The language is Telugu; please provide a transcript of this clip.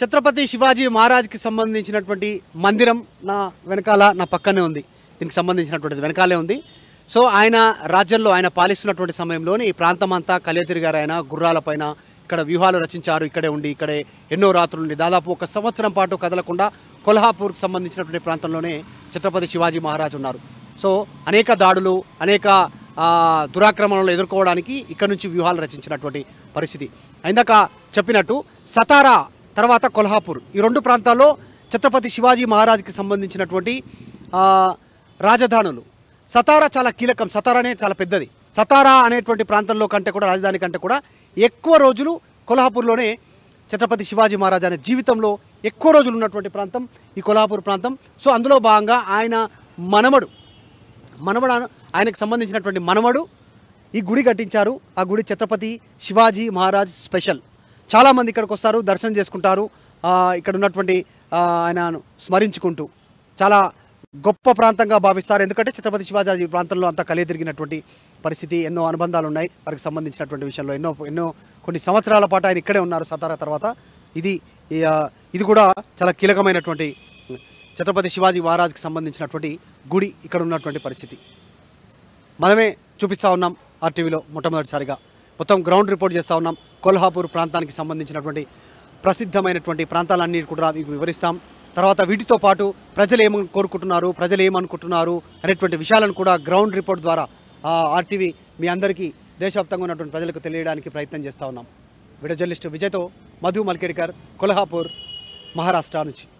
ఛత్రపతి శివాజీ మహారాజ్కి సంబంధించినటువంటి మందిరం నా వెనకాల నా పక్కనే ఉంది దీనికి సంబంధించినటువంటిది వెనకాలే ఉంది సో ఆయన రాజ్యంలో ఆయన పాలిస్తున్నటువంటి సమయంలోనే ఈ ప్రాంతం అంతా కలయతిరిగారైన గుర్రాలపైన ఇక్కడ వ్యూహాలు రచించారు ఇక్కడే ఉండి ఇక్కడే ఎన్నో రాత్రులు ఉండి దాదాపు ఒక సంవత్సరం పాటు కదలకుండా కొల్హాపూర్కి సంబంధించినటువంటి ప్రాంతంలోనే ఛత్రపతి శివాజీ మహారాజ్ ఉన్నారు సో అనేక దాడులు అనేక దురాక్రమణలు ఎదుర్కోవడానికి ఇక్కడ నుంచి వ్యూహాలు రచించినటువంటి పరిస్థితి ఇందాక చెప్పినట్టు సతారా తర్వాత కొల్హాపూర్ ఈ రెండు ప్రాంతాల్లో ఛత్రపతి శివాజీ మహారాజ్కి సంబంధించినటువంటి రాజధానులు సతారా చాలా కీలకం సతారానే చాలా పెద్దది సతారా అనేటువంటి ప్రాంతంలో కంటే కూడా రాజధాని కంటే కూడా ఎక్కువ రోజులు కొల్హాపూర్లోనే ఛత్రపతి శివాజీ మహారాజ్ అనే జీవితంలో ఎక్కువ రోజులు ఉన్నటువంటి ప్రాంతం ఈ కొల్హాపూర్ ప్రాంతం సో అందులో భాగంగా ఆయన మనమడు మనమడు ఆయనకు సంబంధించినటువంటి మనమడు ఈ గుడి కట్టించారు ఆ గుడి ఛత్రపతి శివాజీ మహారాజ్ స్పెషల్ చాలామంది ఇక్కడికి వస్తారు దర్శనం చేసుకుంటారు ఇక్కడ ఉన్నటువంటి ఆయనను స్మరించుకుంటూ చాలా గొప్ప ప్రాంతంగా భావిస్తారు ఎందుకంటే ఛత్రపతి శివాజీ ప్రాంతంలో అంతా కలియ తిరిగినటువంటి పరిస్థితి ఎన్నో అనుబంధాలు ఉన్నాయి వారికి సంబంధించినటువంటి విషయంలో ఎన్నో ఎన్నో కొన్ని సంవత్సరాల పాటు ఆయన ఇక్కడే ఉన్నారు సతారా తర్వాత ఇది ఇది కూడా చాలా కీలకమైనటువంటి ఛత్రపతి శివాజీ మహారాజ్కి సంబంధించినటువంటి గుడి ఇక్కడ ఉన్నటువంటి పరిస్థితి మనమే చూపిస్తూ ఉన్నాం ఆర్టీవీలో మొట్టమొదటిసారిగా మొత్తం గ్రౌండ్ రిపోర్ట్ చేస్తూ ఉన్నాం కొల్హాపూర్ ప్రాంతానికి సంబంధించినటువంటి ప్రసిద్ధమైనటువంటి ప్రాంతాలన్నీ కూడా మీకు వివరిస్తాం తర్వాత వీటితో పాటు ప్రజలు ఏమని కోరుకుంటున్నారు ప్రజలు ఏమనుకుంటున్నారు అనేటువంటి విషయాలను కూడా గ్రౌండ్ రిపోర్ట్ ద్వారా ఆర్టీవీ మీ అందరికీ దేశవ్యాప్తంగా ఉన్నటువంటి ప్రజలకు తెలియడానికి ప్రయత్నం చేస్తూ ఉన్నాం వీడియో జర్నలిస్ట్ విజయ్తో మధు మల్కేడ్కర్ కొల్హాపూర్ మహారాష్ట్ర నుంచి